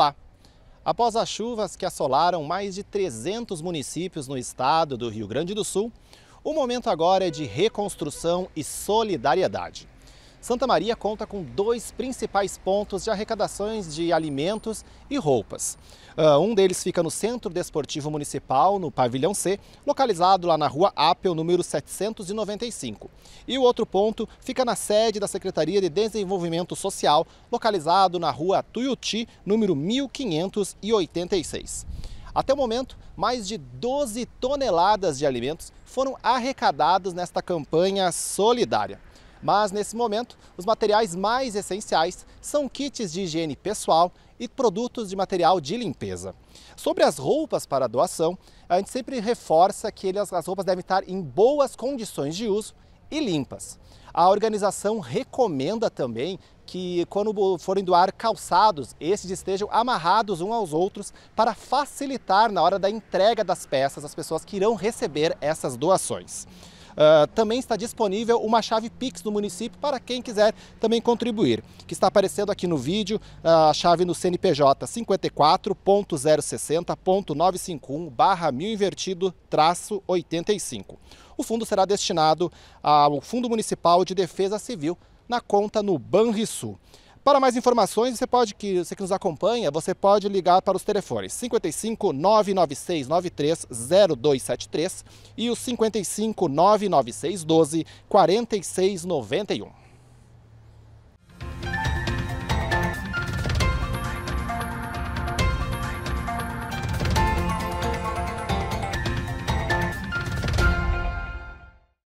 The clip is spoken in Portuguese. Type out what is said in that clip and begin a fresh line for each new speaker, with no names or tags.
Olá! Após as chuvas que assolaram mais de 300 municípios no estado do Rio Grande do Sul, o momento agora é de reconstrução e solidariedade. Santa Maria conta com dois principais pontos de arrecadações de alimentos e roupas. Ah, um deles fica no Centro Desportivo Municipal, no Pavilhão C, localizado lá na rua Apple, número 795. E o outro ponto fica na sede da Secretaria de Desenvolvimento Social, localizado na rua Tuiuti, número 1586. Até o momento, mais de 12 toneladas de alimentos foram arrecadados nesta campanha solidária. Mas nesse momento, os materiais mais essenciais são kits de higiene pessoal e produtos de material de limpeza. Sobre as roupas para doação, a gente sempre reforça que as roupas devem estar em boas condições de uso e limpas. A organização recomenda também que, quando forem doar calçados, estes estejam amarrados uns aos outros para facilitar na hora da entrega das peças as pessoas que irão receber essas doações. Ah, também está disponível uma chave Pix do município para quem quiser também contribuir, que está aparecendo aqui no vídeo, uh, a chave no CNPJ 54.060.951 barra mil invertido traço 85. O fundo será destinado ao Fundo Municipal de Defesa Civil na conta no Banrisul. Para mais informações, você pode que você que nos acompanha, você pode ligar para os telefones 55 996 93 0273 e o 55 996 12 4691.